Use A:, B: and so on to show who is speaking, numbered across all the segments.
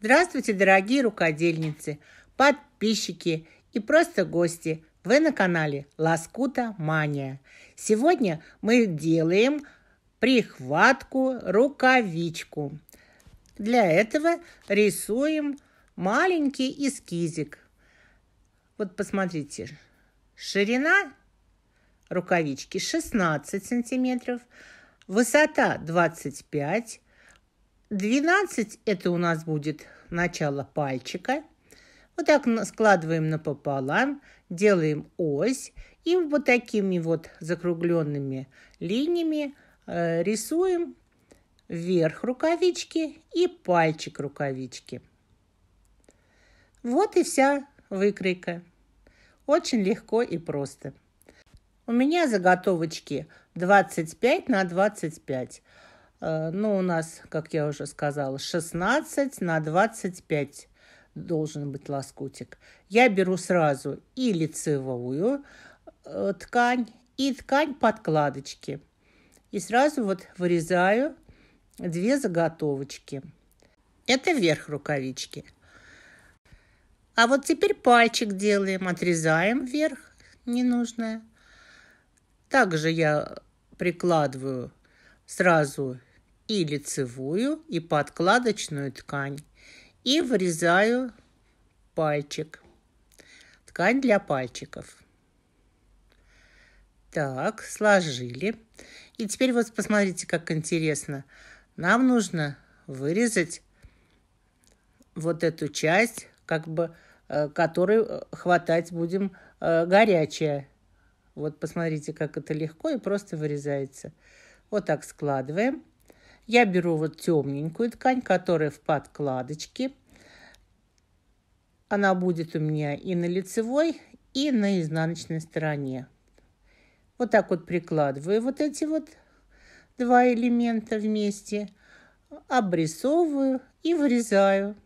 A: Здравствуйте, дорогие рукодельницы, подписчики и просто гости. Вы на канале Ласкута Мания. Сегодня мы делаем прихватку рукавичку. Для этого рисуем маленький эскизик. Вот посмотрите, ширина рукавички 16 сантиметров, высота 25, 12 это у нас будет начало пальчика. Вот так складываем напополам, делаем ось и вот такими вот закругленными линиями э, рисуем вверх рукавички и пальчик рукавички. Вот и вся выкройка. Очень легко и просто. У меня заготовочки 25 на 25. Э, Но ну, у нас, как я уже сказала, 16 на 25 должен быть лоскутик. Я беру сразу и лицевую э, ткань, и ткань подкладочки. И сразу вот вырезаю две заготовочки. Это верх рукавички. А вот теперь пальчик делаем, отрезаем вверх ненужное. Также я прикладываю сразу и лицевую, и подкладочную ткань. И врезаю пальчик. Ткань для пальчиков. Так, сложили. И теперь вот посмотрите, как интересно. Нам нужно вырезать вот эту часть, как бы, э, которую э, хватать будем э, горячая. Вот посмотрите, как это легко и просто вырезается. Вот так складываем. Я беру вот темненькую ткань, которая в подкладочке. Она будет у меня и на лицевой, и на изнаночной стороне. Вот так вот прикладываю вот эти вот два элемента вместе, обрисовываю и вырезаю.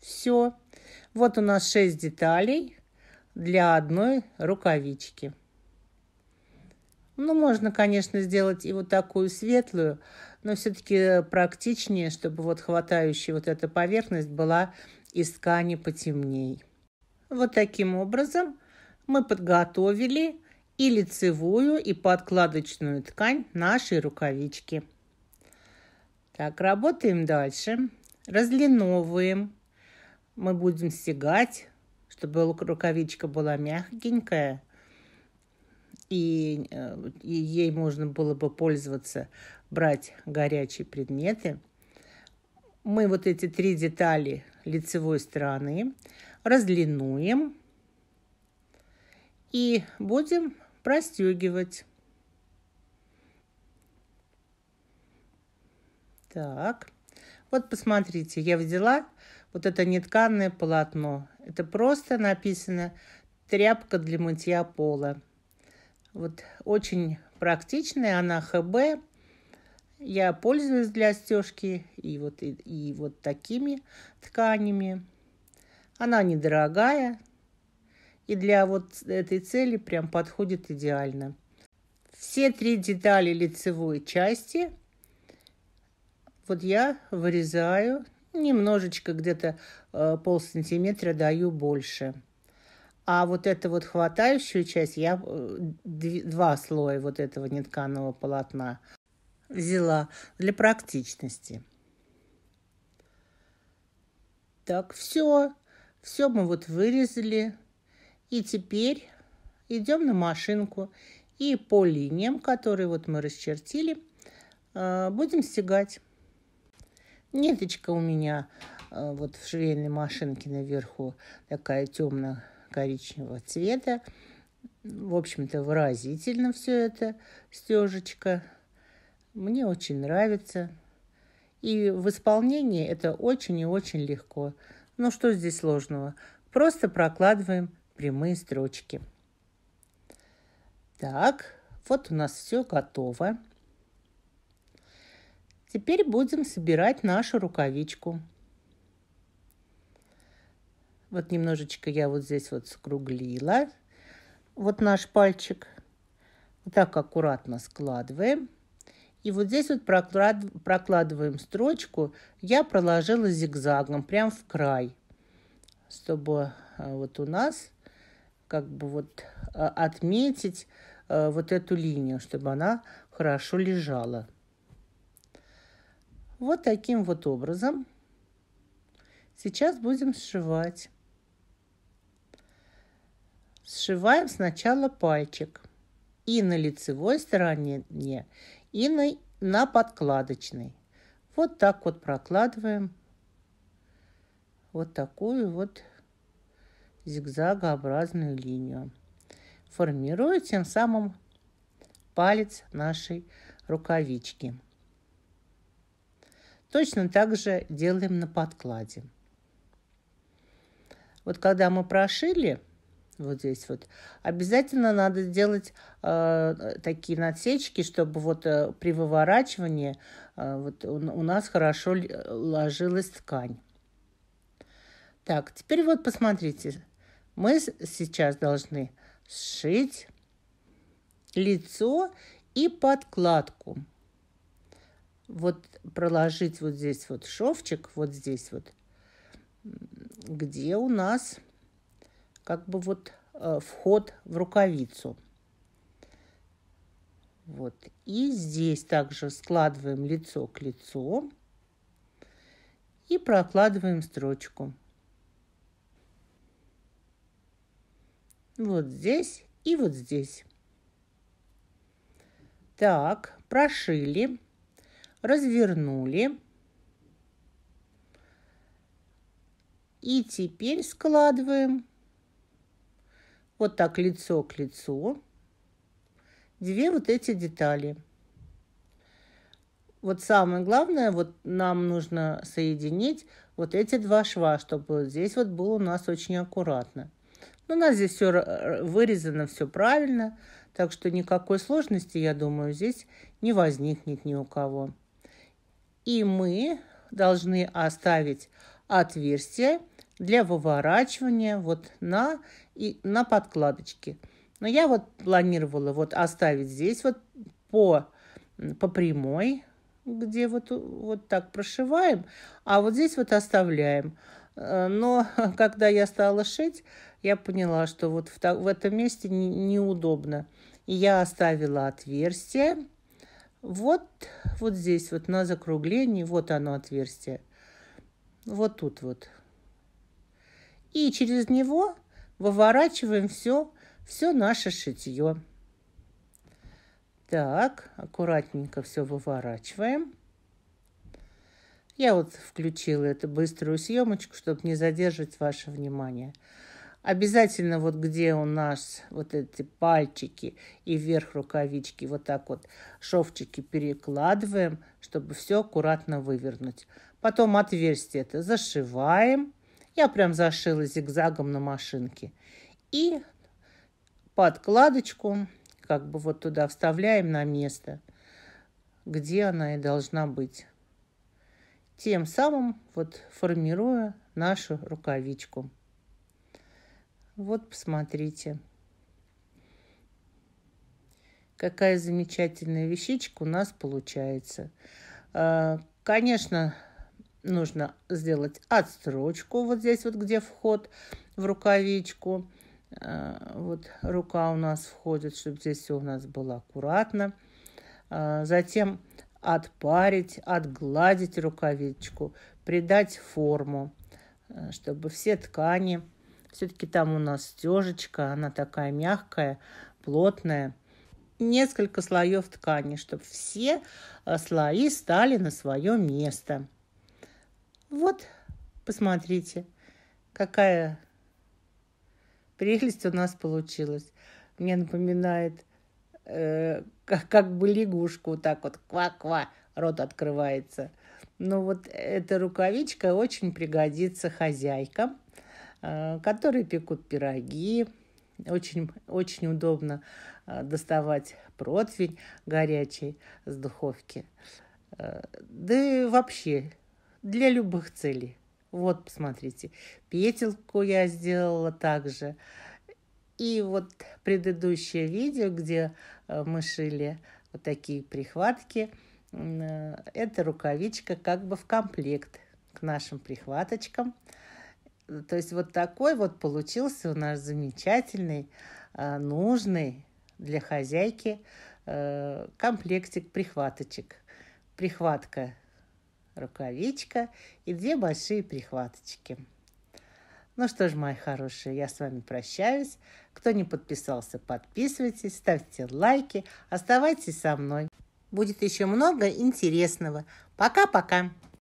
A: Все. Вот у нас 6 деталей для одной рукавички. Ну, можно, конечно, сделать и вот такую светлую, но все-таки э, практичнее, чтобы вот хватающая вот эта поверхность была из ткани потемней. Вот таким образом мы подготовили и лицевую, и подкладочную ткань нашей рукавички. Так, работаем дальше. Разлиновываем. Мы будем стегать, чтобы рукавичка была мягенькая, и, э, и ей можно было бы пользоваться брать горячие предметы, мы вот эти три детали лицевой стороны разлинуем и будем простегивать. Так, вот посмотрите, я взяла вот это нетканное полотно. Это просто написано тряпка для мытья пола. Вот очень практичная, она ХБ. Я пользуюсь для стежки и вот, и, и вот такими тканями. Она недорогая и для вот этой цели прям подходит идеально. Все три детали лицевой части вот я вырезаю немножечко, где-то э, пол сантиметра даю больше. А вот эту вот хватающую часть я э, два слоя вот этого нетканого полотна взяла для практичности. Так, все. Все мы вот вырезали. И теперь идем на машинку. И по линиям, которые вот мы расчертили, э, будем стегать. Ниточка у меня э, вот в швейной машинке наверху такая темно-коричневого цвета. В общем-то, выразительно все это стежечка мне очень нравится. И в исполнении это очень и очень легко. Но что здесь сложного? Просто прокладываем прямые строчки. Так, вот у нас все готово. Теперь будем собирать нашу рукавичку. Вот немножечко я вот здесь вот скруглила. Вот наш пальчик. так аккуратно складываем. И вот здесь вот проклад, прокладываем строчку. Я проложила зигзагом прямо в край, чтобы э, вот у нас как бы вот э, отметить э, вот эту линию, чтобы она хорошо лежала. Вот таким вот образом. Сейчас будем сшивать. Сшиваем сначала пальчик. И на лицевой стороне и на, на подкладочный. Вот так вот прокладываем вот такую вот зигзагообразную линию, формируя тем самым палец нашей рукавички. Точно так же делаем на подкладе. Вот когда мы прошили, вот здесь вот. Обязательно надо сделать э, такие надсечки, чтобы вот э, при выворачивании э, вот у, у нас хорошо э, ложилась ткань. Так, теперь вот посмотрите. Мы сейчас должны сшить лицо и подкладку. Вот проложить вот здесь вот шовчик, вот здесь вот, где у нас как бы вот э, вход в рукавицу. Вот. И здесь также складываем лицо к лицу и прокладываем строчку. Вот здесь и вот здесь. Так, прошили, развернули. И теперь складываем вот так лицо к лицу, две вот эти детали. Вот самое главное, вот нам нужно соединить вот эти два шва, чтобы здесь вот было у нас очень аккуратно. Но ну, у нас здесь все э, вырезано, все правильно, так что никакой сложности, я думаю, здесь не возникнет ни у кого. И мы должны оставить отверстие для выворачивания вот на и на подкладочке. Но я вот планировала вот оставить здесь вот по, по прямой, где вот, вот так прошиваем, а вот здесь вот оставляем. Э, но когда я стала шить, я поняла, что вот в, в этом месте неудобно. И я оставила отверстие. Вот, вот здесь вот на закруглении, вот оно отверстие. Вот тут вот. И через него выворачиваем все, все наше шитье. Так, аккуратненько все выворачиваем. Я вот включила эту быструю съемочку, чтобы не задерживать ваше внимание. Обязательно вот где у нас вот эти пальчики и вверх рукавички, вот так вот шовчики перекладываем, чтобы все аккуратно вывернуть. Потом отверстие это зашиваем я прям зашила зигзагом на машинке. И подкладочку как бы вот туда вставляем на место, где она и должна быть. Тем самым вот формируя нашу рукавичку. Вот посмотрите. Какая замечательная вещичка у нас получается. А, конечно, нужно сделать отстрочку вот здесь вот, где вход в рукавичку. Э, вот рука у нас входит, чтобы здесь все у нас было аккуратно. Э, затем отпарить, отгладить рукавичку, придать форму, э, чтобы все ткани, все-таки там у нас стежечка, она такая мягкая, плотная, несколько слоев ткани, чтобы все слои стали на свое место. Вот, посмотрите, какая прелесть у нас получилась. Мне напоминает, э, как, как бы лягушку, вот так вот ква-ква, рот открывается. Но вот эта рукавичка очень пригодится хозяйкам, э, которые пекут пироги. Очень, очень удобно э, доставать противень горячий с духовки. Э, да и вообще для любых целей. Вот, посмотрите, петельку я сделала также. И вот предыдущее видео, где э, мы шили вот такие прихватки, э, это рукавичка как бы в комплект к нашим прихваточкам. То есть вот такой вот получился у нас замечательный, э, нужный для хозяйки комплектик прихваточек. Прихватка рукавичка и две большие прихваточки. Ну что ж, мои хорошие, я с вами прощаюсь. Кто не подписался, подписывайтесь, ставьте лайки, оставайтесь со мной. Будет еще много интересного. Пока-пока!